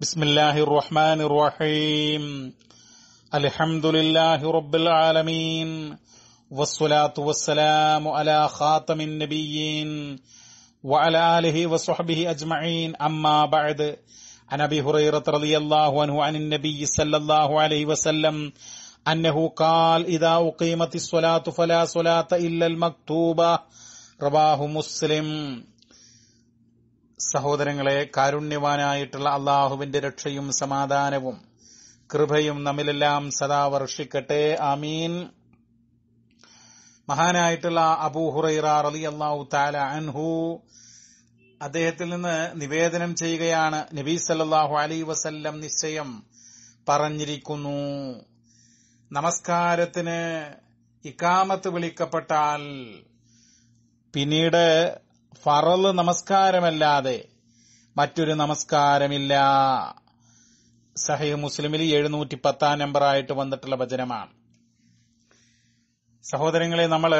بسم الله الرحمن الرحيم الحمد لله رب العالمين والصلاة والسلام على خاتم النبيين وعلى آله وصحبه أجمعين أما بعد عن أبي هريرة رضي الله عنه عن النبي صلى الله عليه وسلم أنه قال إذا أقيمت الصلاة فلا صلاة إلا المكتوبة رواه مسلم സഹോദരങ്ങളെ കാരുണ്യവാനായിട്ടുള്ള അള്ളാഹുവിന്റെ രക്ഷയും സമാധാനവും കൃപയും നമ്മിലെല്ലാം സദാ വർഷിക്കട്ടെ ആമീൻ മഹാനായിട്ടുള്ള അബൂഹുറൈറ റലി അള്ളാഹു താല അൻഹു അദ്ദേഹത്തിൽ നിന്ന് നിവേദനം ചെയ്യുകയാണ് നബീ സല്ലാഹു അലൈ വസല്ലം നിശ്ചയം പറഞ്ഞിരിക്കുന്നു നമസ്കാരത്തിന് ഇക്കാമത്ത് വിളിക്കപ്പെട്ടാൽ പിന്നീട് ഫറല് നമസ്കാരമല്ലാതെ മറ്റൊരു നമസ്കാരമില്ല സഹീഹ് മുസ്ലിമിൽ എഴുന്നൂറ്റി പത്താം നമ്പറായിട്ട് വന്നിട്ടുള്ള വചനമാണ് സഹോദരങ്ങളെ നമ്മൾ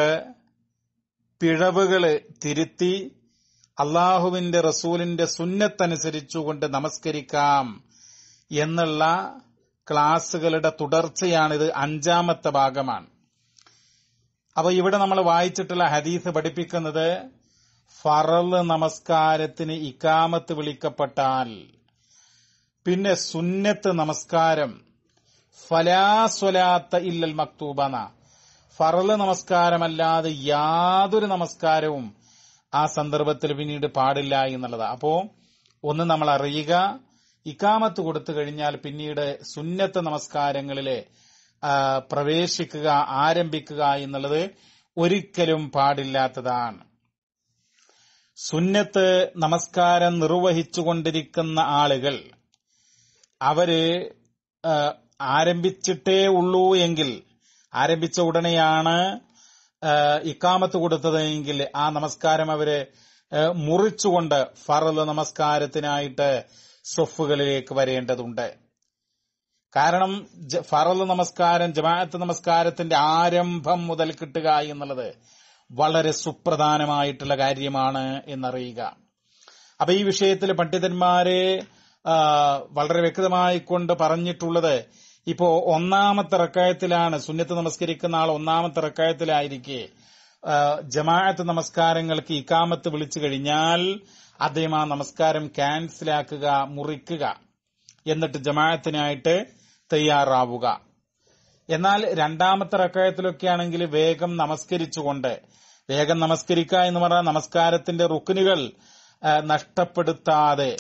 പിഴവുകള് തിരുത്തി അള്ളാഹുവിന്റെ റസൂലിന്റെ സുന്നത്തനുസരിച്ചുകൊണ്ട് നമസ്കരിക്കാം എന്നുള്ള ക്ലാസുകളുടെ തുടർച്ചയാണിത് അഞ്ചാമത്തെ ഭാഗമാണ് അപ്പോൾ ഇവിടെ നമ്മൾ വായിച്ചിട്ടുള്ള ഹദീസ് പഠിപ്പിക്കുന്നത് ഫറള് നമസ്കാരത്തിന് ഇക്കാമത്ത് വിളിക്കപ്പെട്ടാൽ പിന്നെ സുന്നത്ത് നമസ്കാരം ഫലാസ്വലാത്ത ഇല്ലൽ മക്തൂബന ഫറള് നമസ്കാരമല്ലാതെ യാതൊരു നമസ്കാരവും ആ സന്ദർഭത്തിൽ പിന്നീട് പാടില്ല എന്നുള്ളത് അപ്പോ ഒന്ന് നമ്മൾ അറിയുക ഇക്കാമത്ത് കൊടുത്തു കഴിഞ്ഞാൽ പിന്നീട് സുന്നത്ത് നമസ്കാരങ്ങളിലെ പ്രവേശിക്കുക ആരംഭിക്കുക എന്നുള്ളത് ഒരിക്കലും പാടില്ലാത്തതാണ് സുന്നത്ത് നമസ്കാരം നിർവഹിച്ചുകൊണ്ടിരിക്കുന്ന ആളുകൾ അവര് ആരംഭിച്ചിട്ടേ ഉള്ളൂ എങ്കിൽ ആരംഭിച്ച ഉടനെയാണ് ഇക്കാമത്ത് കൊടുത്തതെങ്കിൽ ആ നമസ്കാരം അവര് മുറിച്ചുകൊണ്ട് ഫറല് നമസ്കാരത്തിനായിട്ട് സ്വഫുകളിലേക്ക് വരേണ്ടതുണ്ട് കാരണം ഫറല് നമസ്കാരം ജമാഅത്ത് നമസ്കാരത്തിന്റെ ആരംഭം മുതൽ കിട്ടുക എന്നുള്ളത് വളരെ സുപ്രധാനമായിട്ടുള്ള കാര്യമാണ് എന്നറിയുക അപ്പൊ ഈ വിഷയത്തിൽ പണ്ഡിതന്മാരെ വളരെ വ്യക്തമായി കൊണ്ട് പറഞ്ഞിട്ടുള്ളത് ഇപ്പോ ഒന്നാമത്തെ റക്കായത്തിലാണ് സുന്നത്ത് നമസ്കരിക്കുന്ന ആൾ ഒന്നാമത്തെ റക്കായത്തിലായിരിക്കെ ജമാഅത്ത് നമസ്കാരങ്ങൾക്ക് ഇക്കാമത്ത് വിളിച്ചു കഴിഞ്ഞാൽ അദ്ദേഹം ആ നമസ്കാരം ക്യാൻസലാക്കുക മുറിക്കുക എന്നിട്ട് ജമാഅത്തിനായിട്ട് തയ്യാറാവുക എന്നാൽ രണ്ടാമത്തെ റക്കായത്തിലൊക്കെയാണെങ്കിൽ ആണെങ്കിൽ വേഗം നമസ്കരിച്ചുകൊണ്ട് വേഗം നമസ്കരിക്കുക എന്ന് പറഞ്ഞാൽ നമസ്കാരത്തിന്റെ റുക്കിനുകൾ നഷ്ടപ്പെടുത്താതെ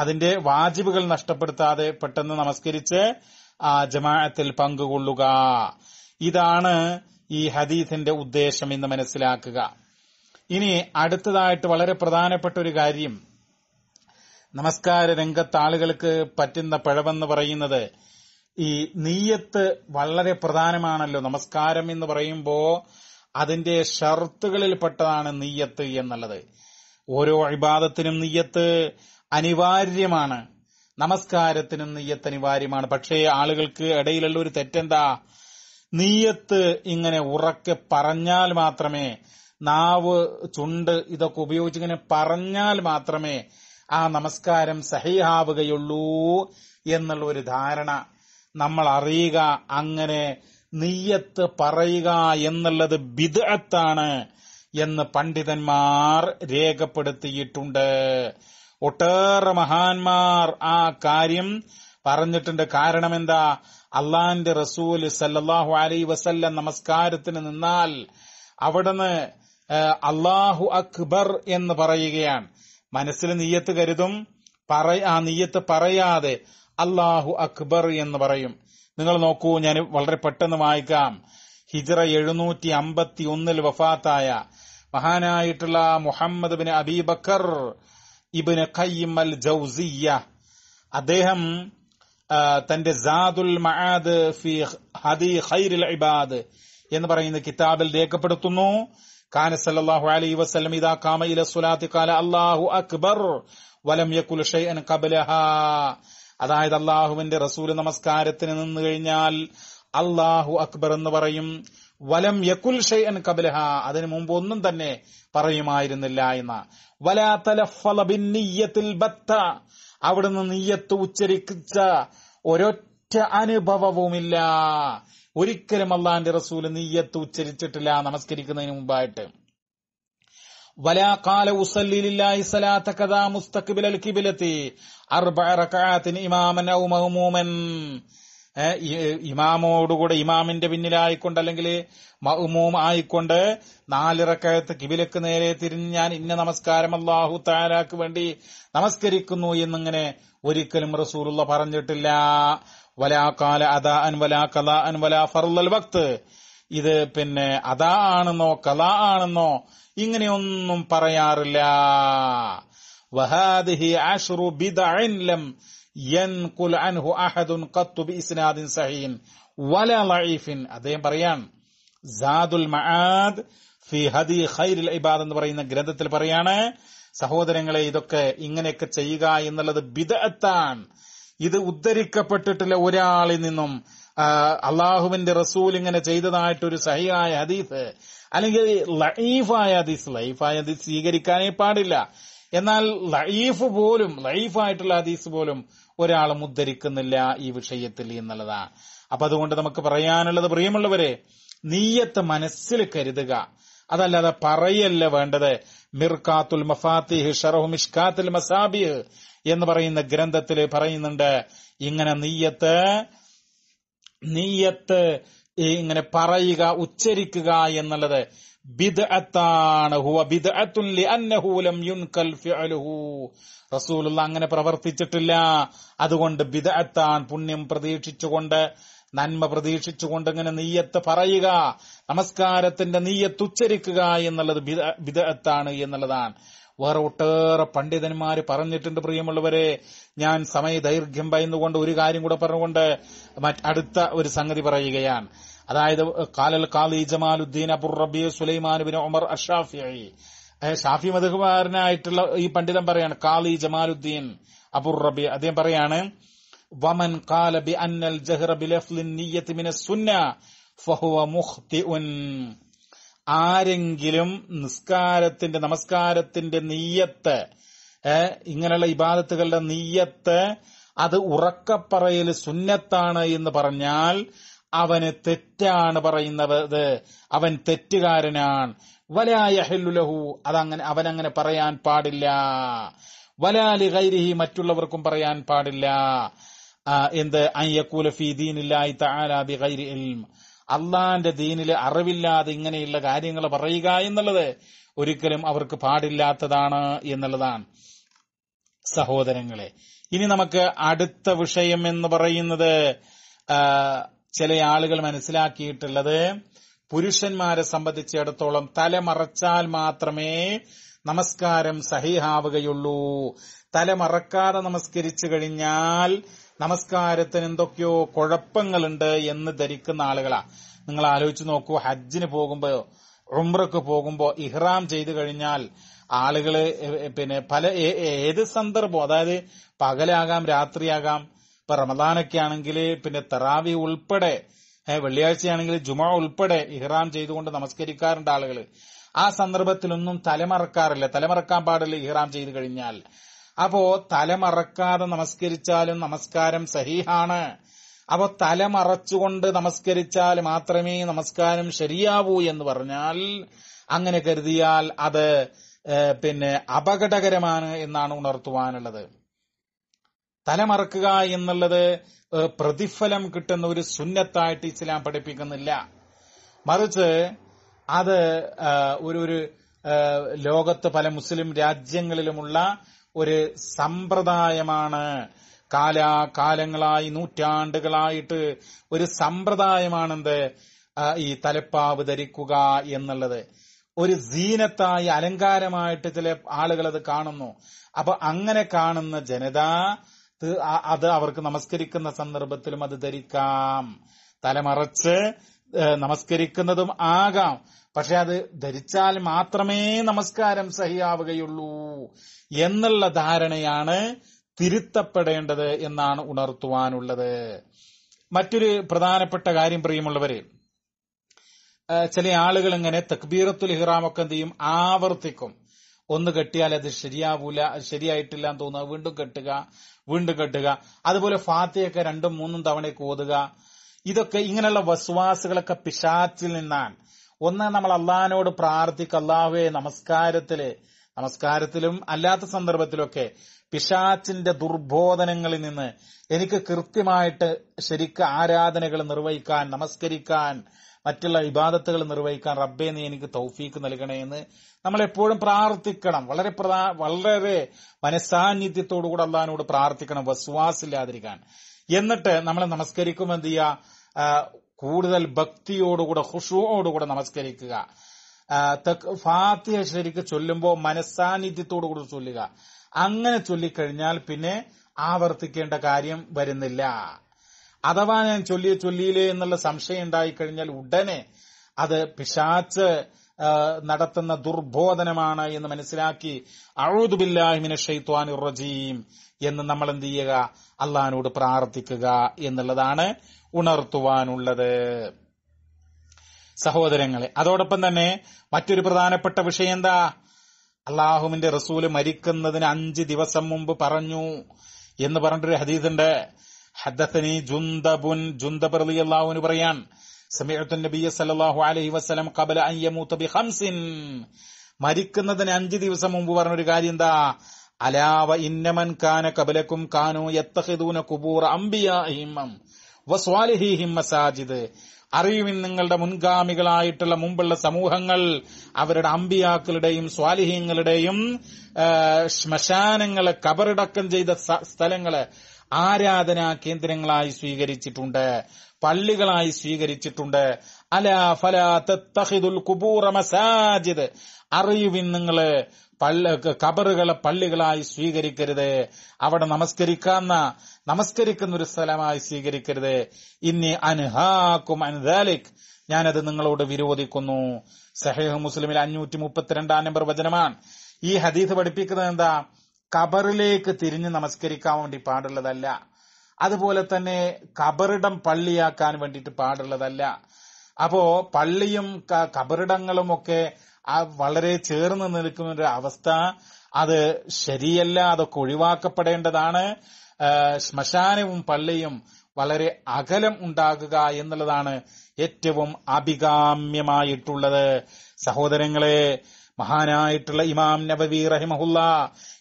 അതിന്റെ വാജിബുകൾ നഷ്ടപ്പെടുത്താതെ പെട്ടെന്ന് നമസ്കരിച്ച് ആ ജമാഅത്തിൽ പങ്കുകൊള്ളുക ഇതാണ് ഈ ഹദീസിന്റെ ഉദ്ദേശം എന്ന് മനസ്സിലാക്കുക ഇനി അടുത്തതായിട്ട് വളരെ പ്രധാനപ്പെട്ട ഒരു കാര്യം നമസ്കാര രംഗത്ത് ആളുകൾക്ക് പറ്റുന്ന പിഴവെന്ന് പറയുന്നത് ഈ നീയത്ത് വളരെ പ്രധാനമാണല്ലോ നമസ്കാരം എന്ന് പറയുമ്പോൾ അതിന്റെ ഷർത്തുകളിൽപ്പെട്ടതാണ് നീയത്ത് എന്നുള്ളത് ഓരോ അഭിബാധത്തിനും നീയത്ത് അനിവാര്യമാണ് നമസ്കാരത്തിനും നീയത്ത് അനിവാര്യമാണ് പക്ഷേ ആളുകൾക്ക് ഇടയിലുള്ള ഒരു തെറ്റെന്താ നീയത്ത് ഇങ്ങനെ ഉറക്കെ പറഞ്ഞാൽ മാത്രമേ നാവ് ചുണ്ട് ഇതൊക്കെ ഉപയോഗിച്ച് ഇങ്ങനെ പറഞ്ഞാൽ മാത്രമേ ആ നമസ്കാരം സഹിയാവുകയുള്ളൂ എന്നുള്ള ഒരു ധാരണ നമ്മൾ അറിയുക അങ്ങനെ നെയ്യത്ത് പറയുക എന്നുള്ളത് ബിദ്അത്താണ് എന്ന് പണ്ഡിതന്മാർ രേഖപ്പെടുത്തിയിട്ടുണ്ട് ഒട്ടേറെ മഹാന്മാർ ആ കാര്യം പറഞ്ഞിട്ടുണ്ട് കാരണം എന്താ അള്ളാന്റെ റസൂൽ സല്ലാഹു അലൈ വസല്ല നമസ്കാരത്തിന് നിന്നാൽ അവിടുന്ന് അള്ളാഹു അക്ബർ എന്ന് പറയുകയാണ് മനസ്സിൽ നീയത്ത് കരുതും പറ ആ നീയത്ത് പറയാതെ അള്ളാഹു അക്ബർ എന്ന് പറയും നിങ്ങൾ നോക്കൂ ഞാൻ വളരെ പെട്ടെന്ന് വായിക്കാം ഹിജറ എഴുന്നൂറ്റി അമ്പത്തി ഒന്നിൽ വഫാത്തായ മഹാനായിട്ടുള്ള മുഹമ്മദ് ബിൻ അബീബക്കർ ഇബിന് ഖയ്യിം അൽ ജൗസിയ അദ്ദേഹം തന്റെ ജാദുൽ മആദ് ഫി ഹദി ഖൈറിൽ ഇബാദ് എന്ന് പറയുന്ന കിതാബിൽ രേഖപ്പെടുത്തുന്നു കാന സല്ലല്ലാഹു അലൈഹി വസല്ലം ഇദാ കാമയിലെ സുലാത്തി കാല അള്ളാഹു അല്ലാഹു അക്ബർ വലം യകുൽ ഷൈഅൻ കബലഹ അതായത് അള്ളാഹുവിന്റെ റസൂല് നമസ്കാരത്തിന് നിന്ന് കഴിഞ്ഞാൽ അള്ളാഹു അക്ബർ എന്ന് പറയും വലം യക്കുൽ ഷെയ്ൻ കബലഹ അതിനു മുമ്പ് ഒന്നും തന്നെ പറയുമായിരുന്നില്ല എന്ന വലാത്തലഫലബിന്നിയത്തിൽ ബത്ത അവിടുന്ന് നീയത്ത് ഉച്ചരിച്ച ഒരൊറ്റ അനുഭവവുമില്ല ഒരിക്കലും അള്ളാന്റെ റസൂല് നീയത്ത് ഉച്ചരിച്ചിട്ടില്ല നമസ്കരിക്കുന്നതിന് മുമ്പായിട്ട് ഇമാമോടുകൂടെ ഇമാമിന്റെ പിന്നിലായിക്കൊണ്ട് അല്ലെങ്കിൽ മഹ്മൂം ആയിക്കൊണ്ട് നാലിറക്കത്ത് കിബിലക്ക് നേരെ തിരിഞ്ഞ് ഞാൻ ഇന്ന നമസ്കാരം അള്ളാഹു താലാക്ക് വേണ്ടി നമസ്കരിക്കുന്നു എന്നിങ്ങനെ ഒരിക്കലും റസൂലുള്ള പറഞ്ഞിട്ടില്ല വലാ കാല അദാ അൻ വലാ കലാ അൻ വലാ ഫർലൽ വക്ത് ഇത് പിന്നെ അതാ ആണെന്നോ കലാ ആണെന്നോ ഇങ്ങനെയൊന്നും പറയാറില്ല വഹാദിഹി യൻകുൽ അൻഹു ഖത്തു വല അദ്ദേഹം പറയാൻ സാദുൽ മആദ് ഹദി എന്ന് പറയുന്ന ഗ്രന്ഥത്തിൽ പറയാണ് സഹോദരങ്ങളെ ഇതൊക്കെ ഇങ്ങനെയൊക്കെ ചെയ്യുക എന്നുള്ളത് ബിദഅത്താണ് ഇത് ഉദ്ധരിക്കപ്പെട്ടിട്ടില്ല ഒരാളിൽ നിന്നും അള്ളാഹുവിന്റെ റസൂൽ ഇങ്ങനെ ചെയ്തതായിട്ടൊരു സഹിയായ ഹദീസ് അല്ലെങ്കിൽ ലൈഫായ ഹദീസ് ലൈഫായ ഹദീസ് സ്വീകരിക്കാനേ പാടില്ല എന്നാൽ ലൈഫ് പോലും ലൈഫായിട്ടുള്ള ഹദീസ് പോലും ഒരാളും ഉദ്ധരിക്കുന്നില്ല ഈ വിഷയത്തിൽ എന്നുള്ളതാണ് അപ്പൊ അതുകൊണ്ട് നമുക്ക് പറയാനുള്ളത് പ്രിയമുള്ളവരെ നീയത്ത് മനസ്സിൽ കരുതുക അതല്ലാതെ പറയല്ല വേണ്ടത് മിർക്കാത്തുൽ മഫാത്തിഹ് ഷറഹു മിഷ്കാത്തുൽ മസാബിഹ് എന്ന് പറയുന്ന ഗ്രന്ഥത്തിൽ പറയുന്നുണ്ട് ഇങ്ങനെ നീയത്ത് നീയത്ത് ഇങ്ങനെ പറയുക ഉച്ചരിക്കുക എന്നുള്ളത് ബിദ്അത്താണ് ഹുവ ബിദ്അത്തുൻ ലിഅന്നഹു ലം യുൻകൽ ഫിഅലുഹു റസൂലുള്ള അങ്ങനെ പ്രവർത്തിച്ചിട്ടില്ല അതുകൊണ്ട് ബിദ്അത്താണ് പുണ്യം പ്രതീക്ഷിച്ചുകൊണ്ട് നന്മ പ്രതീക്ഷിച്ചുകൊണ്ട് ഇങ്ങനെ നീയത്ത് പറയുക നമസ്കാരത്തിന്റെ നീയത്ത് ഉച്ചരിക്കുക എന്നുള്ളത് ബിദഅത്താണ് എന്നുള്ളതാണ് വേറെ ഒട്ടേറെ പണ്ഡിതന്മാർ പറഞ്ഞിട്ടുണ്ട് പ്രിയമുള്ളവരെ ഞാൻ സമയദൈർഘ്യം ഭയന്നുകൊണ്ട് ഒരു കാര്യം കൂടെ പറഞ്ഞുകൊണ്ട് അടുത്ത ഒരു സംഗതി പറയുകയാണ് അതായത് കാലൽ കാലി ജമാലുദ്ദീൻ അബുർ റബി സുലൈമാൻ ബിൻ ഉമർ അഷാഫിയായി ഷാഫി മധുകുമാരനായിട്ടുള്ള ഈ പണ്ഡിതൻ പറയാണ് കാലി ജമാലുദ്ദീൻ അബുർ റബി അദ്ദേഹം പറയാണ് വമൻ കാല ബി അന്നൽ ജഹ്റ ബിലഫ്ലിൻ നിയ്യത്ത് മിന സുന്ന ഫഹുവ മുഖ്തിഉൻ ആരെങ്കിലും നിസ്കാരത്തിന്റെ നമസ്കാരത്തിന്റെ നീയത്ത് ഇങ്ങനെയുള്ള ഇബാദത്തുകളുടെ നീയത്ത് അത് ഉറക്കപ്പറയൽ സുന്നത്താണ് എന്ന് പറഞ്ഞാൽ അവന് തെറ്റാണ് പറയുന്നത് അവൻ തെറ്റുകാരനാണ് ഹെല്ലുലഹു അതങ്ങനെ അവനങ്ങനെ പറയാൻ പാടില്ല വലാലി ഗൈരിഹി മറ്റുള്ളവർക്കും പറയാൻ പാടില്ല എന്ത് അയ്യക്കൂലഫി ദീനില്ലായി താലാബി ഗൈരി അള്ളാന്റെ ദീനിൽ അറിവില്ലാതെ ഇങ്ങനെയുള്ള കാര്യങ്ങൾ പറയുക എന്നുള്ളത് ഒരിക്കലും അവർക്ക് പാടില്ലാത്തതാണ് എന്നുള്ളതാണ് സഹോദരങ്ങളെ ഇനി നമുക്ക് അടുത്ത വിഷയം എന്ന് പറയുന്നത് ചില ആളുകൾ മനസ്സിലാക്കിയിട്ടുള്ളത് പുരുഷന്മാരെ സംബന്ധിച്ചിടത്തോളം തലമറച്ചാൽ മാത്രമേ നമസ്കാരം സഹിഹാവുകയുള്ളൂ തലമറക്കാതെ നമസ്കരിച്ചു കഴിഞ്ഞാൽ നമസ്കാരത്തിന് എന്തൊക്കെയോ കുഴപ്പങ്ങളുണ്ട് എന്ന് ധരിക്കുന്ന ആളുകളാ നിങ്ങൾ ആലോചിച്ച് നോക്കൂ ഹജ്ജിന് പോകുമ്പോ ഉംറക്ക് പോകുമ്പോ ഇഹ്റാം ചെയ്തു കഴിഞ്ഞാൽ ആളുകൾ പിന്നെ പല ഏത് സന്ദർഭം അതായത് പകലാകാം രാത്രിയാകാം ഇപ്പൊ റമദാനൊക്കെ ആണെങ്കിൽ പിന്നെ തെറാവി ഉൾപ്പെടെ വെള്ളിയാഴ്ചയാണെങ്കിൽ ജുമ ഉൾപ്പെടെ ഇഹ്റാം ചെയ്തുകൊണ്ട് നമസ്കരിക്കാറുണ്ട് ആളുകൾ ആ സന്ദർഭത്തിലൊന്നും തലമറക്കാറില്ല തലമറക്കാൻ പാടില്ല ഇഹ്റാം ചെയ്തു കഴിഞ്ഞാൽ അപ്പോ തലമറക്കാതെ നമസ്കരിച്ചാലും നമസ്കാരം സഹിഹാണ് അപ്പൊ തലമറച്ചുകൊണ്ട് നമസ്കരിച്ചാൽ മാത്രമേ നമസ്കാരം ശരിയാവൂ എന്ന് പറഞ്ഞാൽ അങ്ങനെ കരുതിയാൽ അത് പിന്നെ അപകടകരമാണ് എന്നാണ് ഉണർത്തുവാനുള്ളത് തലമറക്കുക എന്നുള്ളത് പ്രതിഫലം കിട്ടുന്ന ഒരു സുന്നത്തായിട്ട് ഇസ്ലാം പഠിപ്പിക്കുന്നില്ല മറിച്ച് അത് ഒരു ഒരു ലോകത്ത് പല മുസ്ലിം രാജ്യങ്ങളിലുമുള്ള ഒരു സമ്പ്രദായമാണ് കാലാകാലങ്ങളായി നൂറ്റാണ്ടുകളായിട്ട് ഒരു സമ്പ്രദായമാണെന്ത് ഈ തലപ്പാവ് ധരിക്കുക എന്നുള്ളത് ഒരു ജീനത്തായി അലങ്കാരമായിട്ട് ചില ആളുകൾ അത് കാണുന്നു അപ്പൊ അങ്ങനെ കാണുന്ന ജനത അത് അവർക്ക് നമസ്കരിക്കുന്ന സന്ദർഭത്തിലും അത് ധരിക്കാം തലമറച്ച് നമസ്കരിക്കുന്നതും ആകാം പക്ഷെ അത് ധരിച്ചാൽ മാത്രമേ നമസ്കാരം സഹിയാവുകയുള്ളൂ എന്നുള്ള ധാരണയാണ് തിരുത്തപ്പെടേണ്ടത് എന്നാണ് ഉണർത്തുവാനുള്ളത് മറ്റൊരു പ്രധാനപ്പെട്ട കാര്യം പ്രിയമുള്ളവരെ ചില ആളുകൾ ഇങ്ങനെ തക്ബീറത്തുൽ ഹിറാമൊക്കെ എന്ത് ചെയ്യും ആവർത്തിക്കും ഒന്ന് കെട്ടിയാൽ അത് ശരിയാവൂല ശരിയായിട്ടില്ല എന്ന് തോന്നുക വീണ്ടും കെട്ടുക വീണ്ടും കെട്ടുക അതുപോലെ ഫാത്തിയൊക്കെ രണ്ടും മൂന്നും തവണയൊക്കെ ഓതുക ഇതൊക്കെ ഇങ്ങനെയുള്ള വസ്വാസുകളൊക്കെ പിശാച്ചിൽ നിന്നാണ് ഒന്ന് നമ്മൾ അള്ളഹാനോട് പ്രാർത്ഥിക്കുക അള്ളാഹുവെ നമസ്കാരത്തില് നമസ്കാരത്തിലും അല്ലാത്ത സന്ദർഭത്തിലൊക്കെ പിശാച്ചിന്റെ ദുർബോധനങ്ങളിൽ നിന്ന് എനിക്ക് കൃത്യമായിട്ട് ശരിക്ക് ആരാധനകൾ നിർവഹിക്കാൻ നമസ്കരിക്കാൻ മറ്റുള്ള വിവാദത്തുകൾ നിർവഹിക്കാൻ റബ്ബെ നീ എനിക്ക് തൗഫീക്ക് നൽകണേ എന്ന് നമ്മൾ എപ്പോഴും പ്രാർത്ഥിക്കണം വളരെ പ്രധാ വളരെ മനസാന്നിധ്യത്തോടുകൂടെ അള്ളഹാനോട് പ്രാർത്ഥിക്കണം വസ്വാസില്ലാതിരിക്കാൻ എന്നിട്ട് നമ്മൾ നമസ്കരിക്കുമ്പോൾ എന്ത് ചെയ്യുക കൂടുതൽ ഭക്തിയോടുകൂടെ ഹുഷുവോടുകൂടെ നമസ്കരിക്കുക ഫാത്തിഹ ശരിക്ക് ചൊല്ലുമ്പോൾ മനസ്സാന്നിധ്യത്തോടു കൂടി ചൊല്ലുക അങ്ങനെ ചൊല്ലിക്കഴിഞ്ഞാൽ പിന്നെ ആവർത്തിക്കേണ്ട കാര്യം വരുന്നില്ല അഥവാ ഞാൻ ചൊല്ലിയ ചൊല്ലിയില്ലേ എന്നുള്ള സംശയം ഉണ്ടായിക്കഴിഞ്ഞാൽ ഉടനെ അത് പിശാച്ച് നടത്തുന്ന ദുർബോധനമാണ് എന്ന് മനസ്സിലാക്കി അഴുതുബില്ലാഹിമിനെ ഷെയ്ത്വാനുർ റജീം എന്ന് നമ്മൾ എന്ത് ചെയ്യുക അള്ളഹാനോട് പ്രാർത്ഥിക്കുക എന്നുള്ളതാണ് ഉണർത്തുവാനുള്ളത് സഹോദരങ്ങളെ അതോടൊപ്പം തന്നെ മറ്റൊരു പ്രധാനപ്പെട്ട വിഷയം എന്താ അള്ളാഹുവിന്റെ റസൂല് മരിക്കുന്നതിന് അഞ്ച് ദിവസം മുമ്പ് പറഞ്ഞു എന്ന് പറഞ്ഞൊരു ഹദീസുണ്ട് ഹദ്ദസനി ജുന്ദബുൻ ജുന്തബ് റലി അള്ളാഹുവിന് പറയാൻ സമീഅത്തു നബിയ സല്ലല്ലാഹു അലൈഹി വസല്ലം ഖബല അൻ യമൂത ബി ഖംസിൻ മരിക്കുന്നതിന് അഞ്ച് ദിവസം മുമ്പ് പറഞ്ഞൊരു കാര്യം എന്താ അലാവ ഇന്നമൻ കാന കബലക്കും കാനു യത്തഹിദൂന കുബൂർ അംബിയാഹിം വസ്വാലിഹിഹിം മസാജിദ് അറിയുവിൻ നിങ്ങളുടെ മുൻഗാമികളായിട്ടുള്ള മുമ്പുള്ള സമൂഹങ്ങൾ അവരുടെ അമ്പിയാക്കളുടെയും സ്വാലിഹ്യങ്ങളുടെയും ശ്മശാനങ്ങളെ കബറടക്കം ചെയ്ത സ്ഥലങ്ങളെ ആരാധനാ കേന്ദ്രങ്ങളായി സ്വീകരിച്ചിട്ടുണ്ട് പള്ളികളായി സ്വീകരിച്ചിട്ടുണ്ട് അല ഫലാ തഹിദുൽ കുബൂറ മസാജിദ് അറിയുവിൻ നിങ്ങള് പള്ള കബറുകളെ പള്ളികളായി സ്വീകരിക്കരുത് അവിടെ നമസ്കരിക്കാന്ന നമസ്കരിക്കുന്ന ഒരു സ്ഥലമായി സ്വീകരിക്കരുത് ഇന്നി അനുഹാക്കും അനുദാലിക് ഞാനത് നിങ്ങളോട് വിരോധിക്കുന്നു സഹേഹ് മുസ്ലിമിൽ അഞ്ഞൂറ്റി മുപ്പത്തിരണ്ടാം നമ്പർ വചനമാണ് ഈ ഹദീത് പഠിപ്പിക്കുന്നത് എന്താ കബറിലേക്ക് തിരിഞ്ഞ് നമസ്കരിക്കാൻ വേണ്ടി പാടുള്ളതല്ല അതുപോലെ തന്നെ കബറിടം പള്ളിയാക്കാൻ വേണ്ടിയിട്ട് പാടുള്ളതല്ല അപ്പോ പള്ളിയും കബറിടങ്ങളും ഒക്കെ ആ വളരെ ചേർന്ന് നിൽക്കുന്ന ഒരു അവസ്ഥ അത് ശരിയല്ല അതൊക്കെ ഒഴിവാക്കപ്പെടേണ്ടതാണ് ശ്മശാനവും പള്ളിയും വളരെ അകലം ഉണ്ടാകുക എന്നുള്ളതാണ് ഏറ്റവും അഭികാമ്യമായിട്ടുള്ളത് സഹോദരങ്ങളെ മഹാനായിട്ടുള്ള ഇമാം നബവി റഹിമഹുല്ല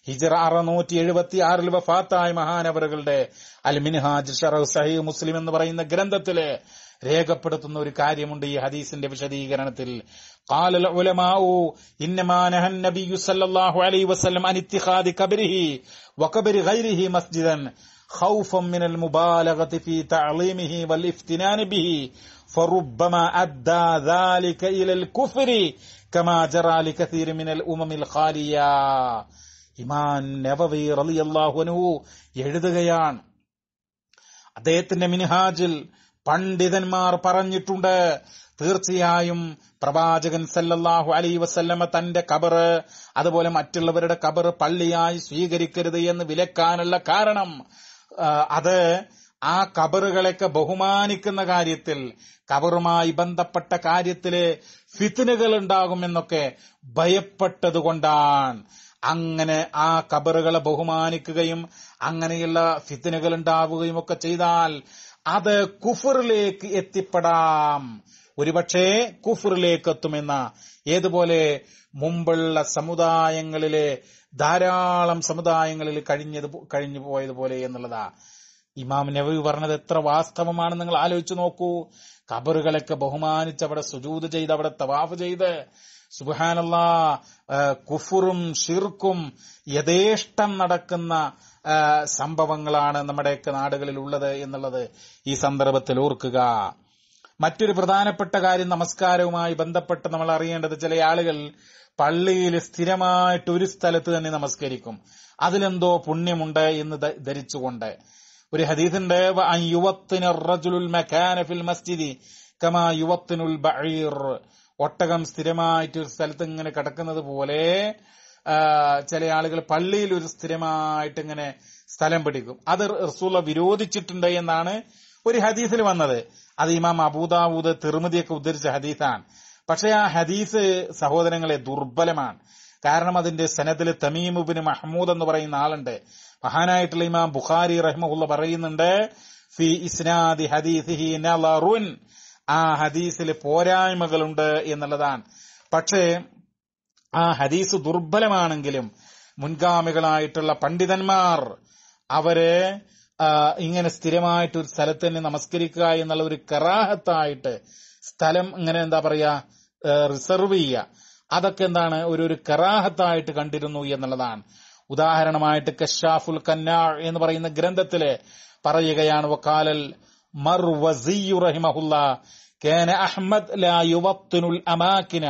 ഹിജറ അറുനൂറ്റി എഴുപത്തി ആറിൽ വഫാത്തായ മഹാനവറുകളുടെ അൽ മിൻഹാജ് ഷറഹ് സഹീ മുസ്ലിം എന്ന് പറയുന്ന ഗ്രന്ഥത്തില് രേഖപ്പെടുത്തുന്ന ഒരു കാര്യമുണ്ട് ഈ ഹദീസിന്റെ വിശദീകരണത്തിൽ മസ്ജിദൻ എഴുതുകയാണ് അദ്ദേഹത്തിന്റെ മിനിഹാജിൽ പണ്ഡിതന്മാർ പറഞ്ഞിട്ടുണ്ട് തീർച്ചയായും പ്രവാചകൻ സല്ലല്ലാഹു അലൈ വസല്ലമ തന്റെ കബറ് അതുപോലെ മറ്റുള്ളവരുടെ കബറ് പള്ളിയായി സ്വീകരിക്കരുത് എന്ന് വിലക്കാനുള്ള കാരണം അത് ആ കബറുകളൊക്കെ ബഹുമാനിക്കുന്ന കാര്യത്തിൽ കബറുമായി ബന്ധപ്പെട്ട കാര്യത്തില് ഫിത്തിനുകൾ ഉണ്ടാകുമെന്നൊക്കെ ഭയപ്പെട്ടതുകൊണ്ടാണ് അങ്ങനെ ആ കബറുകളെ ബഹുമാനിക്കുകയും അങ്ങനെയുള്ള ഫിത്തിനുകൾ ഉണ്ടാവുകയും ഒക്കെ ചെയ്താൽ അത് കുഫറിലേക്ക് എത്തിപ്പെടാം ഒരുപക്ഷെ കുഫറിലേക്ക് എത്തുമെന്ന ഏതുപോലെ മുമ്പുള്ള സമുദായങ്ങളിലെ ധാരാളം സമുദായങ്ങളിൽ കഴിഞ്ഞത് കഴിഞ്ഞു പോയതുപോലെ എന്നുള്ളതാ ഇമാം നവി പറഞ്ഞത് എത്ര വാസ്തവമാണ് നിങ്ങൾ ആലോചിച്ചു നോക്കൂ കബറുകളൊക്കെ ബഹുമാനിച്ച് അവിടെ സുജൂത് ചെയ്ത് അവിടെ തവാഫ് ചെയ്ത് സുബാനല്ല കുഫുറും ഷിർക്കും യഥേഷ്ടം നടക്കുന്ന സംഭവങ്ങളാണ് നമ്മുടെയൊക്കെ നാടുകളിൽ ഉള്ളത് എന്നുള്ളത് ഈ സന്ദർഭത്തിൽ ഓർക്കുക മറ്റൊരു പ്രധാനപ്പെട്ട കാര്യം നമസ്കാരവുമായി ബന്ധപ്പെട്ട് നമ്മൾ അറിയേണ്ടത് ചില ആളുകൾ പള്ളിയിൽ സ്ഥിരമായിട്ട് ഒരു സ്ഥലത്ത് തന്നെ നമസ്കരിക്കും അതിലെന്തോ പുണ്യമുണ്ട് എന്ന് ധരിച്ചുകൊണ്ട് ഒരു ഹദീസുണ്ട് മസ്ജിദി കമാ യുവത്തിനുൽ ബഴീർ ഒട്ടകം സ്ഥിരമായിട്ട് ഒരു സ്ഥലത്ത് ഇങ്ങനെ കിടക്കുന്നത് പോലെ ചില ആളുകൾ പള്ളിയിൽ ഒരു സ്ഥിരമായിട്ട് ഇങ്ങനെ സ്ഥലം പിടിക്കും അത് റസൂള്ള വിരോധിച്ചിട്ടുണ്ട് എന്നാണ് ഒരു ഹദീസിൽ വന്നത് അത് ഇമാം അബൂദാബൂദ് തിരുമതിയൊക്കെ ഉദ്ധരിച്ച ഹദീസാണ് പക്ഷേ ആ ഹദീസ് സഹോദരങ്ങളെ ദുർബലമാണ് കാരണം അതിന്റെ സനദിൽ തമീമുബിന് മഹ്മൂദ് എന്ന് പറയുന്ന ആളുണ്ട് മഹാനായിട്ടുള്ള ഇമാം ബുഖാരി റഹ്മുള്ള പറയുന്നുണ്ട് ഫി ഇസ്നാദി ഹദീസിഹി ആ ഹദീസിൽ പോരായ്മകളുണ്ട് എന്നുള്ളതാണ് പക്ഷേ ആ ഹദീസ് ദുർബലമാണെങ്കിലും മുൻഗാമികളായിട്ടുള്ള പണ്ഡിതന്മാർ അവര് ഇങ്ങനെ സ്ഥിരമായിട്ട് ഒരു സ്ഥലത്ത് തന്നെ നമസ്കരിക്കുക എന്നുള്ള ഒരു കറാഹത്തായിട്ട് സ്ഥലം ഇങ്ങനെ എന്താ പറയാ റിസർവ് ചെയ്യുക അതൊക്കെ എന്താണ് ഒരു ഒരു കറാഹത്തായിട്ട് കണ്ടിരുന്നു എന്നുള്ളതാണ് ഉദാഹരണമായിട്ട് കഷാഫുൽ കന്നാ എന്ന് പറയുന്ന ഗ്രന്ഥത്തിലെ പറയുകയാണ് വക്കാലൽ മർ റഹിമഹുല്ല കേന അഹമ്മദ് ലാ യുവത്തിനുൽ അമാക്കിന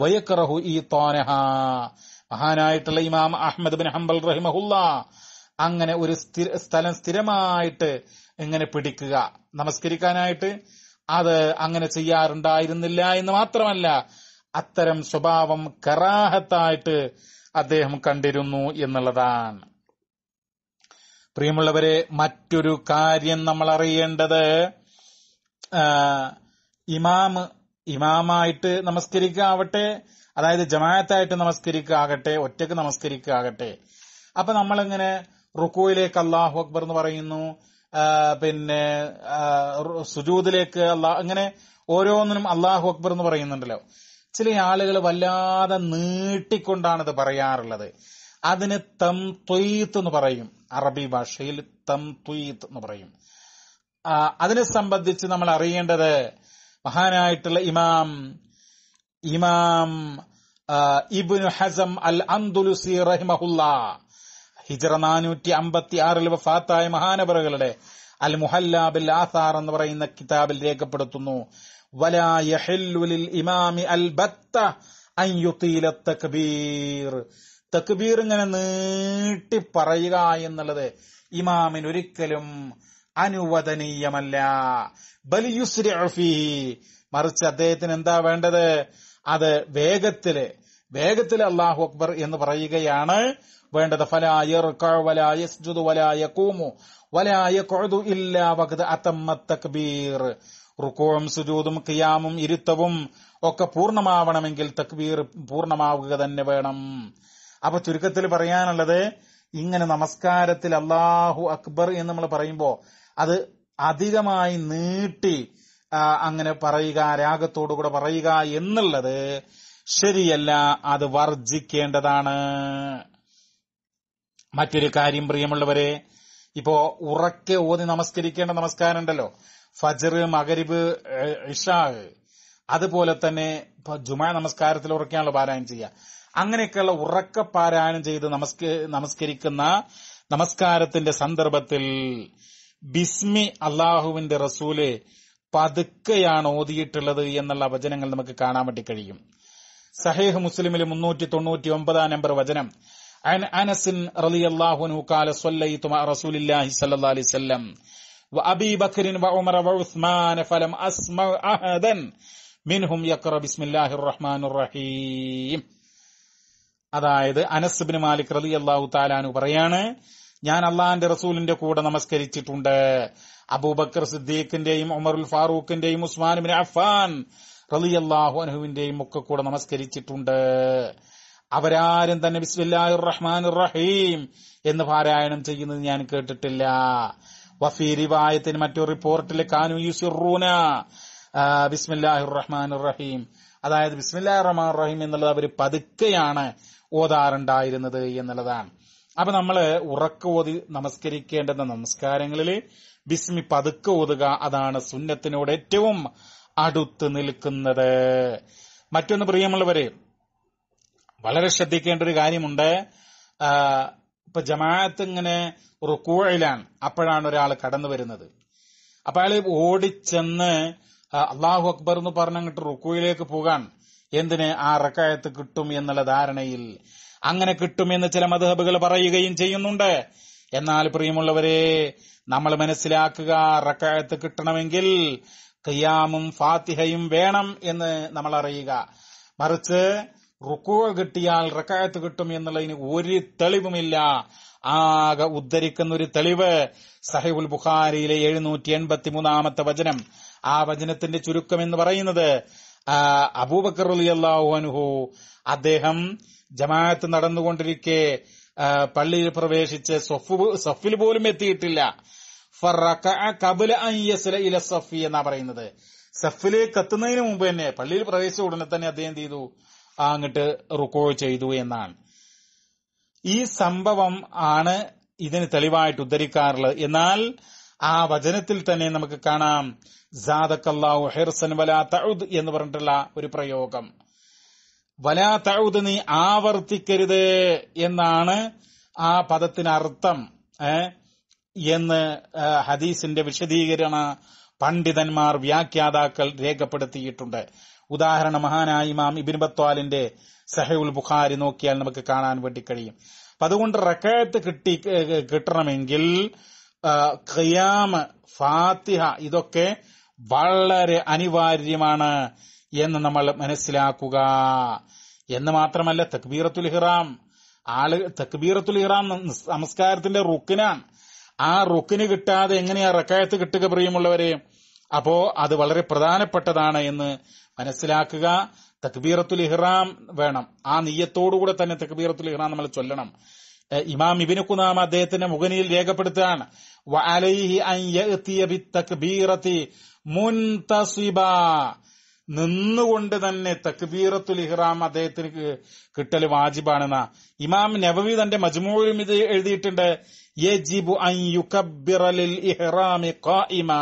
വയക്കറഹു ഈ തോനഹ മഹാനായിട്ടുള്ള ഇമാം അഹമ്മദ് ബിൻ ഹംബൽ റഹിമഹുല്ല അങ്ങനെ ഒരു സ്ഥലം സ്ഥിരമായിട്ട് ഇങ്ങനെ പിടിക്കുക നമസ്കരിക്കാനായിട്ട് അത് അങ്ങനെ ചെയ്യാറുണ്ടായിരുന്നില്ല എന്ന് മാത്രമല്ല അത്തരം സ്വഭാവം കറാഹത്തായിട്ട് അദ്ദേഹം കണ്ടിരുന്നു എന്നുള്ളതാണ് പ്രിയമുള്ളവരെ മറ്റൊരു കാര്യം നമ്മൾ അറിയേണ്ടത് ഇമാം ഇമാമായിട്ട് നമസ്കരിക്കാവട്ടെ അതായത് ജമാഅത്തായിട്ട് നമസ്കരിക്കാകട്ടെ ഒറ്റക്ക് നമസ്കരിക്കാകട്ടെ അപ്പൊ നമ്മളിങ്ങനെ റുക്കുവിലേക്ക് അള്ളാഹു അക്ബർ എന്ന് പറയുന്നു പിന്നെ സുജൂദിലേക്ക് അല്ലാ അങ്ങനെ ഓരോന്നിനും അള്ളാഹു അക്ബർ എന്ന് പറയുന്നുണ്ടല്ലോ ചില ആളുകൾ വല്ലാതെ ഇത് പറയാറുള്ളത് അതിന് തം ത്വയ്ത്ത് എന്ന് പറയും അറബി ഭാഷയിൽ തം ത്വയ്ത്ത് എന്ന് പറയും അതിനെ സംബന്ധിച്ച് നമ്മൾ അറിയേണ്ടത് മഹാനായിട്ടുള്ള ഇമാം ഇമാം ഇബ്നു ഹസം അൽ അന്തുലുസി റഹിമഹുല്ല ഹിജറ നാനൂറ്റി അമ്പത്തി ആറിൽ വഫാത്തായ മഹാനവറുകളുടെ അൽ മുഹല്ലാബിൽ ആസാർ എന്ന് പറയുന്ന കിതാബിൽ രേഖപ്പെടുത്തുന്നു ഇമാമി അൽ ബത്ത തക്ബീർ തക്ബീർ ഇങ്ങനെ നീട്ടി പറയുക എന്നുള്ളത് ഇമാമിന് ഒരിക്കലും അനുവദനീയമല്ല ബലിയുസ്രിഫി മറിച്ച് അദ്ദേഹത്തിന് എന്താ വേണ്ടത് അത് വേഗത്തില് വേഗത്തിൽ അള്ളാഹു അക്ബർ എന്ന് പറയുകയാണ് വേണ്ടത് റുക്കോവും സുജൂതും കിയാമും ഇരുത്തവും ഒക്കെ പൂർണ്ണമാവണമെങ്കിൽ തക്ബീർ പൂർണ്ണമാവുക തന്നെ വേണം അപ്പൊ ചുരുക്കത്തിൽ പറയാനുള്ളത് ഇങ്ങനെ നമസ്കാരത്തിൽ അള്ളാഹു അക്ബർ എന്ന് നമ്മൾ പറയുമ്പോ അത് അധികമായി നീട്ടി അങ്ങനെ പറയുക രാഗത്തോടു കൂടെ പറയുക എന്നുള്ളത് ശരിയല്ല അത് വർജിക്കേണ്ടതാണ് മറ്റൊരു കാര്യം പ്രിയമുള്ളവരെ ഇപ്പോ ഉറക്കെ ഓതി നമസ്കരിക്കേണ്ട നമസ്കാരം ഉണ്ടല്ലോ ഫജർ മകരിബ് ഇഷാ അതുപോലെ തന്നെ ജുമാ നമസ്കാരത്തിൽ ഉറക്കാനുള്ള പാരായണം ചെയ്യുക അങ്ങനെയൊക്കെയുള്ള ഉറക്ക പാരായണം ചെയ്ത് നമസ്ക നമസ്കരിക്കുന്ന നമസ്കാരത്തിന്റെ സന്ദർഭത്തിൽ ബിസ്മി അള്ളാഹുവിന്റെ റസൂല് പതുക്കെയാണ് ഓതിയിട്ടുള്ളത് എന്നുള്ള വചനങ്ങൾ നമുക്ക് കാണാൻ വേണ്ടി കഴിയും സഹേഹ് മുസ്ലിമിൽ മുന്നൂറ്റി തൊണ്ണൂറ്റി ഒമ്പതാം നമ്പർ വചനം അതായത് അനസ് ബിൻ മാലിക് അള്ളാഹു താലാനു പറയാണ് ഞാൻ അള്ളാഹാന്റെ റസൂലിന്റെ കൂടെ നമസ്കരിച്ചിട്ടുണ്ട് അബൂബക്കർ സിദ്ദീഖിന്റെയും ഉമറുൽ ഫാറൂഖിന്റെയും ഉസ്മാൻ അഫാൻ റലി അള്ളാഹു അനുഹുവിന്റെയും ഒക്കെ കൂടെ നമസ്കരിച്ചിട്ടുണ്ട് അവരാരും തന്നെ ബിസ്മില്ലാഹി റഹ്മാൻ റഹീം എന്ന് പാരായണം ചെയ്യുന്നത് ഞാൻ കേട്ടിട്ടില്ല വഫീ റിവായത്തിന് മറ്റൊരു റിപ്പോർട്ടിൽ കാനു യുസിറൂന ബിസ്മില്ലാഹി റഹ്മാൻ റഹീം അതായത് ബിസ്മില്ലാഹി റഹ്മാൻ റഹീം എന്നുള്ളത് അവർ പതുക്കെയാണ് ഓതാറുണ്ടായിരുന്നത് എന്നുള്ളതാണ് അപ്പൊ നമ്മൾ ഓതി നമസ്കരിക്കേണ്ടുന്ന നമസ്കാരങ്ങളിൽ ബിസ്മി പതുക്കെ ഓതുക അതാണ് സുന്നത്തിനോട് ഏറ്റവും അടുത്ത് നിൽക്കുന്നത് മറ്റൊന്ന് പ്രിയമുള്ളവരെ വളരെ ശ്രദ്ധിക്കേണ്ട ഒരു കാര്യമുണ്ട് ഇപ്പൊ ജമാഅത്ത് ഇങ്ങനെ റുക്കൂഴയിലാണ് അപ്പോഴാണ് ഒരാൾ കടന്നു വരുന്നത് അപ്പൊ അയാൾ ഓടിച്ചെന്ന് അള്ളാഹു അക്ബർ എന്ന് പറഞ്ഞിട്ട് റുക്കൂയിലേക്ക് പോകാൻ എന്തിന് ആ റക്കായത്ത് കിട്ടും എന്നുള്ള ധാരണയിൽ അങ്ങനെ കിട്ടുമെന്ന് ചില മധുഹബുകൾ പറയുകയും ചെയ്യുന്നുണ്ട് എന്നാൽ പ്രിയമുള്ളവരെ നമ്മൾ മനസ്സിലാക്കുക റക്കായത്ത് കിട്ടണമെങ്കിൽ ഖിയാമും ഫാത്തിഹയും വേണം എന്ന് നമ്മൾ അറിയുക മറിച്ച് റുക്കുവ കിട്ടിയാൽ റക്കായത്ത് കിട്ടും എന്നുള്ളതിന് ഒരു തെളിവുമില്ല ആകെ ഉദ്ധരിക്കുന്ന ഒരു തെളിവ് സഹിബുൽ ബുഖാരിയിലെ എഴുന്നൂറ്റി എൺപത്തി മൂന്നാമത്തെ വചനം ആ വചനത്തിന്റെ ചുരുക്കം എന്ന് പറയുന്നത് അബൂബക്കർ അലി അള്ളാഹു അദ്ദേഹം ജമാഅത്ത് നടന്നുകൊണ്ടിരിക്കെ പള്ളിയിൽ പ്രവേശിച്ച് സഫിൽ പോലും എത്തിയിട്ടില്ല കബുല ഇല സഫി എന്നാ പറയുന്നത് സഫിലേക്ക് എത്തുന്നതിന് മുമ്പ് തന്നെ പള്ളിയിൽ പ്രവേശിച്ച ഉടനെ തന്നെ അദ്ദേഹം എന്ത് ചെയ്തു അങ്ങോട്ട് റുക്കോ ചെയ്തു എന്നാണ് ഈ സംഭവം ആണ് ഇതിന് തെളിവായിട്ട് ഉദ്ധരിക്കാറുള്ളത് എന്നാൽ ആ വചനത്തിൽ തന്നെ നമുക്ക് കാണാം ജാദക്കല്ലാഹു ഹെർസൻ വലാ തഴുദ് എന്ന് പറഞ്ഞിട്ടുള്ള ഒരു പ്രയോഗം വലാ തഴുത് നീ ആവർത്തിക്കരുത് എന്നാണ് ആ പദത്തിനർത്ഥം എന്ന് ഹദീസിന്റെ വിശദീകരണ പണ്ഡിതന്മാർ വ്യാഖ്യാതാക്കൾ രേഖപ്പെടുത്തിയിട്ടുണ്ട് ഉദാഹരണ മഹാനായി ഇമാം ഇബിൻ ബത്വാലിന്റെ സഹയുൽ ബുഖാരി നോക്കിയാൽ നമുക്ക് കാണാൻ വേണ്ടി കഴിയും അപ്പൊ അതുകൊണ്ട് റക്കായത്ത് കിട്ടി കിട്ടണമെങ്കിൽ ഖിയാമ് ഫാത്തിഹ ഇതൊക്കെ വളരെ അനിവാര്യമാണ് എന്ന് നമ്മൾ മനസ്സിലാക്കുക എന്ന് മാത്രമല്ല തക്ബീറത്തുൽ ഹിറാം ആള് തക്ബീറത്തുൽ ഹിറാം നമസ്കാരത്തിന്റെ റുക്കിനാണ് ആ റുക്കിന് കിട്ടാതെ എങ്ങനെയാ റക്കായത്ത് കിട്ടുക പ്രിയമുള്ളവരെ അപ്പോ അത് വളരെ പ്രധാനപ്പെട്ടതാണ് എന്ന് മനസ്സിലാക്കുക തക്ബീറത്തുൽ ഇഹ്റാം വേണം ആ നീയത്തോടുകൂടെ തന്നെ തക്ബീറത്തുൽ ഇഹ്റാം നമ്മൾ ചൊല്ലണം ഇമാം ഇബിന് കുനാം അദ്ദേഹത്തിന്റെ മുഖനിയിൽ രേഖപ്പെടുത്തുകയാണ് വഅലൈഹി അൻ യഅതി ബിത്തക്ബീറതി മുൻതസിബ നിന്നുകൊണ്ട് തന്നെ തക്ബീറത്തുൽ ഇഹ്റാം അദ്ദേഹത്തിന് കിട്ടൽ വാജിബാണെന്ന ഇമാം നബവി തന്റെ മജ്മൂഴും ഇത് എഴുതിയിട്ടുണ്ട് അൻ ഇഹ്റാമി ഖായിമാ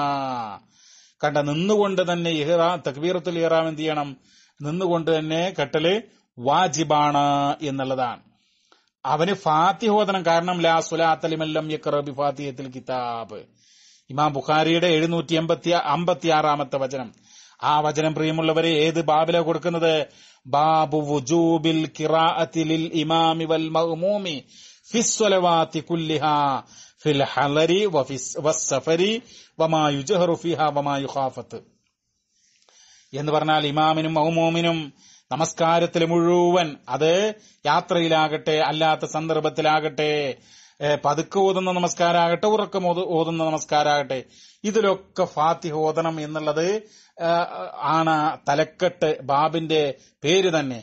കണ്ട നിന്നുകൊണ്ട് തന്നെ ഇഹ്റാ തക്ബീറത്തുൽ ഇഹ്റാം എന്ത് ചെയ്യണം നിന്നുകൊണ്ട് തന്നെ കെട്ടല് വാജിബാണ് എന്നുള്ളതാണ് അവന് ഫാത്തിഹോദനം കാരണം ലാ സുലാത്തലിമല്ലം യക്റബി ഫാത്തിഹത്തിൽ കിതാബ് ഇമാം ബുഖാരിയുടെ എഴുന്നൂറ്റി എൺപത്തി അമ്പത്തി ആറാമത്തെ വചനം ആ വചനം പ്രിയമുള്ളവരെ ഏത് ബാബില കൊടുക്കുന്നത് ബാബു വുജൂബിൽ കിറാഅത്തിൽ ഇമാമി വൽ മഹ്മൂമി ഫിസ്വലവാത്തി കുല്ലിഹ ഫിൽ ഹലരി വസ്സഫരി വമായു ജഹറുഫിഹ വമായു ഖാഫത്ത് എന്ന് പറഞ്ഞാൽ ഇമാമിനും മഹ്മൂമിനും നമസ്കാരത്തിൽ മുഴുവൻ അത് യാത്രയിലാകട്ടെ അല്ലാത്ത സന്ദർഭത്തിലാകട്ടെ പതുക്കെ ഓതുന്ന നമസ്കാരമാകട്ടെ ഉറക്കം ഓതുന്ന നമസ്കാരമാകട്ടെ ഇതിലൊക്കെ ഫാത്തിഹ ഓതണം എന്നുള്ളത് ആണ് തലക്കെട്ട് ബാബിന്റെ പേര് തന്നെ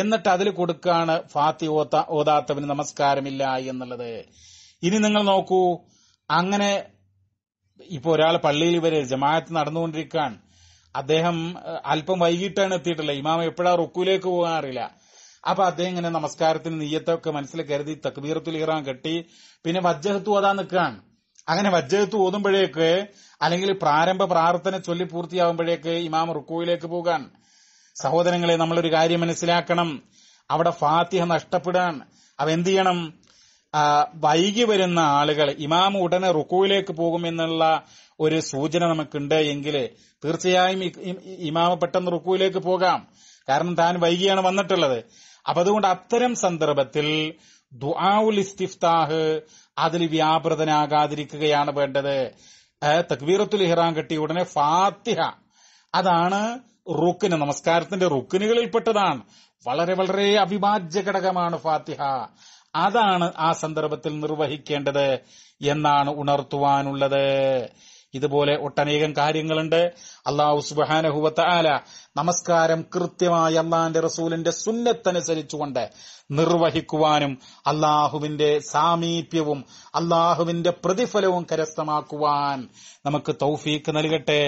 എന്നിട്ട് അതിൽ കൊടുക്കുകയാണ് ഫാത്തി ഓത്ത ഓതാത്തവന് നമസ്കാരമില്ല എന്നുള്ളത് ഇനി നിങ്ങൾ നോക്കൂ അങ്ങനെ ഇപ്പൊ ഒരാൾ പള്ളിയിൽ വരെ ജമാഅത്ത് നടന്നുകൊണ്ടിരിക്കാൻ അദ്ദേഹം അല്പം വൈകിട്ടാണ് എത്തിയിട്ടുള്ളത് ഇമാം എപ്പോഴാ റുക്കുലേക്ക് പോകാൻ അപ്പൊ അദ്ദേഹം ഇങ്ങനെ നമസ്കാരത്തിന് നീയത്തൊക്കെ മനസ്സിൽ കരുതി തക്ബീറത്തുൽ ഇറാൻ കെട്ടി പിന്നെ വജ്ജഹത്തു അതാ നിൽക്കുകയാണ് അങ്ങനെ വജ്ജത്ത് ഓതുമ്പോഴേക്ക് അല്ലെങ്കിൽ പ്രാരംഭ പ്രാർത്ഥന ചൊല്ലി പൂർത്തിയാവുമ്പോഴേക്ക് ഇമാം റുക്കോയിലേക്ക് പോകാൻ സഹോദരങ്ങളെ നമ്മളൊരു കാര്യം മനസ്സിലാക്കണം അവിടെ ഫാത്തിഹ നഷ്ടപ്പെടാൻ അവ എന്ത് ചെയ്യണം വൈകി വരുന്ന ആളുകൾ ഇമാം ഉടനെ റുക്കോയിലേക്ക് പോകുമെന്നുള്ള ഒരു സൂചന നമുക്കുണ്ട് എങ്കിൽ തീർച്ചയായും ഇമാമ പെട്ടെന്ന് റുക്കോയിലേക്ക് പോകാം കാരണം താൻ വൈകിയാണ് വന്നിട്ടുള്ളത് അപ്പൊ അതുകൊണ്ട് അത്തരം സന്ദർഭത്തിൽ ദുആഉൽ ഇസ്തിഫ്താഹ് അതിൽ വ്യാപൃതനാകാതിരിക്കുകയാണ് വേണ്ടത് തക്ബീറത്തുൽ ഇഹ്റാം കെട്ടിയ ഉടനെ ഫാത്തിഹ അതാണ് റുക്കിന് നമസ്കാരത്തിന്റെ റുക്കിനുകളിൽപ്പെട്ടതാണ് വളരെ വളരെ അവിഭാജ്യ ഘടകമാണ് ഫാത്തിഹ അതാണ് ആ സന്ദർഭത്തിൽ നിർവഹിക്കേണ്ടത് എന്നാണ് ഉണർത്തുവാനുള്ളത് ഇതുപോലെ ഒട്ടനേകം കാര്യങ്ങളുണ്ട് അള്ളാഹു സുബാനഹുവത്ത ആല നമസ്കാരം കൃത്യമായി അള്ളാഹിന്റെ റസൂലിന്റെ സുന്നത്തനുസരിച്ചുകൊണ്ട് നിർവഹിക്കുവാനും അള്ളാഹുവിന്റെ സാമീപ്യവും അള്ളാഹുവിന്റെ പ്രതിഫലവും കരസ്ഥമാക്കുവാൻ നമുക്ക് തൗഫീക്ക് നൽകട്ടെ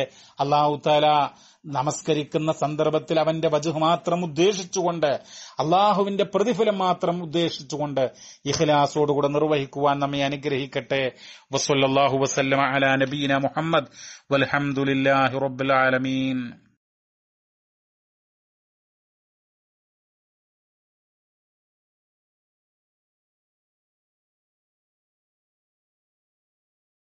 അള്ളാഹു താല നമസ്കരിക്കുന്ന സന്ദർഭത്തിൽ അവന്റെ വജു മാത്രം ഉദ്ദേശിച്ചുകൊണ്ട് അള്ളാഹുവിന്റെ പ്രതിഫലം മാത്രം ഉദ്ദേശിച്ചുകൊണ്ട് ഇഖ്ലാസോടുകൂടെ നിർവഹിക്കുവാൻ നമ്മെ അനുഗ്രഹിക്കട്ടെ വസല്ലാഹു വസ്ലം അല നബീന മുഹമ്മദ് വലഹമുല്ലാഹി റബ്ബുലാലമീൻ